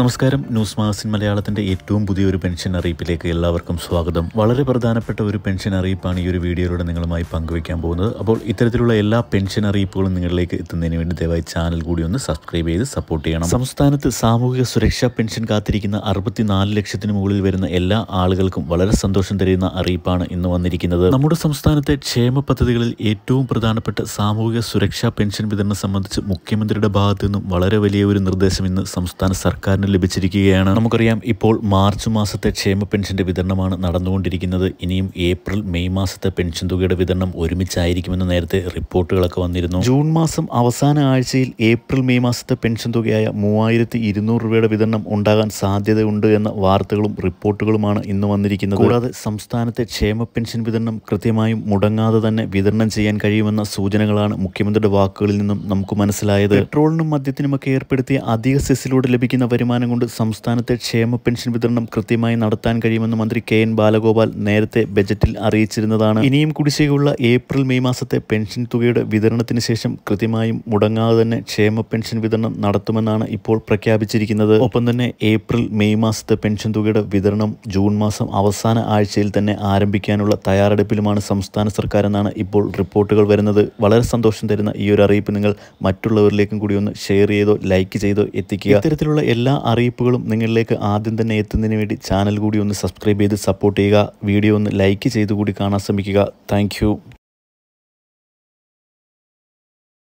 നമസ്കാരം ന്യൂസ് മാസിൻ മലയാളത്തിൻ്റെ ഏറ്റവും പുതിയൊരു പെൻഷൻ അറിയിപ്പിലേക്ക് എല്ലാവർക്കും സ്വാഗതം വളരെ പ്രധാനപ്പെട്ട ഒരു പെൻഷൻ അറിയിപ്പാണ് ഈ ഒരു വീഡിയോയിലൂടെ നിങ്ങളുമായി പങ്കുവയ്ക്കാൻ പോകുന്നത് അപ്പോൾ ഇത്തരത്തിലുള്ള എല്ലാ പെൻഷൻ അറിയിപ്പുകളും നിങ്ങളിലേക്ക് എത്തുന്നതിന് വേണ്ടി ദയവായി ചാനൽ കൂടി ഒന്ന് സബ്സ്ക്രൈബ് ചെയ്ത് സപ്പോർട്ട് ചെയ്യണം സംസ്ഥാനത്ത് സാമൂഹിക സുരക്ഷാ പെൻഷൻ കാത്തിരിക്കുന്ന അറുപത്തിനാല് ലക്ഷത്തിന് മുകളിൽ വരുന്ന എല്ലാ ആളുകൾക്കും വളരെ സന്തോഷം തരുന്ന അറിയിപ്പാണ് ഇന്ന് വന്നിരിക്കുന്നത് നമ്മുടെ സംസ്ഥാനത്തെ ക്ഷേമ പദ്ധതികളിൽ ഏറ്റവും പ്രധാനപ്പെട്ട സാമൂഹിക സുരക്ഷാ പെൻഷൻ വിതരണം സംബന്ധിച്ച് മുഖ്യമന്ത്രിയുടെ ഭാഗത്തു നിന്നും വളരെ വലിയ ഒരു നിർദ്ദേശം ഇന്ന് സംസ്ഥാന സർക്കാരിന് ലഭിച്ചിരിക്കുകയാണ് നമുക്കറിയാം ഇപ്പോൾ മാർച്ച് മാസത്തെ ക്ഷേമ പെൻഷന്റെ വിതരണമാണ് നടന്നുകൊണ്ടിരിക്കുന്നത് ഇനിയും ഏപ്രിൽ മെയ് മാസത്തെ പെൻഷൻ തുകയുടെ വിതരണം ഒരുമിച്ചായിരിക്കുമെന്ന് നേരത്തെ റിപ്പോർട്ടുകളൊക്കെ വന്നിരുന്നു ജൂൺ മാസം അവസാന ആഴ്ചയിൽ ഏപ്രിൽ മെയ് മാസത്തെ പെൻഷൻ തുകയായ മൂവായിരത്തി ഇരുന്നൂറ് രൂപയുടെ വിതരണം ഉണ്ടാകാൻ സാധ്യതയുണ്ട് എന്ന വാർത്തകളും റിപ്പോർട്ടുകളുമാണ് ഇന്ന് വന്നിരിക്കുന്നത് കൂടാതെ സംസ്ഥാനത്തെ ക്ഷേമ പെൻഷൻ വിതരണം കൃത്യമായും മുടങ്ങാതെ തന്നെ വിതരണം ചെയ്യാൻ കഴിയുമെന്ന സൂചനകളാണ് മുഖ്യമന്ത്രിയുടെ വാക്കുകളിൽ നിന്നും നമുക്ക് മനസ്സിലായത് പെട്രോളിനും മദ്യത്തിനുമൊക്കെ ഏർപ്പെടുത്തിയ അധിക സെസ്സിലൂടെ ലഭിക്കുന്ന വരുമാനം തീരുമാനം കൊണ്ട് സംസ്ഥാനത്തെ ക്ഷേമ പെൻഷൻ വിതരണം കൃത്യമായി നടത്താൻ കഴിയുമെന്ന് മന്ത്രി കെ എൻ ബാലഗോപാൽ നേരത്തെ ബജറ്റിൽ അറിയിച്ചിരുന്നതാണ് ഇനിയും കുടിശ്ശികയുള്ള ഏപ്രിൽ മെയ് മാസത്തെ പെൻഷൻ തുകയുടെ വിതരണത്തിന് ശേഷം കൃത്യമായും മുടങ്ങാതെ തന്നെ ക്ഷേമ പെൻഷൻ വിതരണം നടത്തുമെന്നാണ് ഇപ്പോൾ പ്രഖ്യാപിച്ചിരിക്കുന്നത് ഒപ്പം തന്നെ ഏപ്രിൽ മെയ് മാസത്തെ പെൻഷൻ തുകയുടെ വിതരണം ജൂൺ മാസം അവസാന ആഴ്ചയിൽ തന്നെ ആരംഭിക്കാനുള്ള തയ്യാറെടുപ്പിലുമാണ് സംസ്ഥാന സർക്കാർ എന്നാണ് ഇപ്പോൾ റിപ്പോർട്ടുകൾ വരുന്നത് വളരെ സന്തോഷം തരുന്ന ഈ ഒരു അറിയിപ്പ് നിങ്ങൾ മറ്റുള്ളവരിലേക്കും കൂടി ഒന്ന് ഷെയർ ചെയ്തോ ലൈക്ക് ചെയ്തോ എത്തിക്കുക ഇത്തരത്തിലുള്ള എല്ലാ അറിയിപ്പുകളും നിങ്ങളിലേക്ക് ആദ്യം തന്നെ എത്തുന്നതിന് വേണ്ടി ചാനൽ കൂടി ഒന്ന് സബ്സ്ക്രൈബ് ചെയ്ത് സപ്പോർട്ട് ചെയ്യുക വീഡിയോ ഒന്ന് ലൈക്ക് ചെയ്ത് കൂടി കാണാൻ ശ്രമിക്കുക താങ്ക്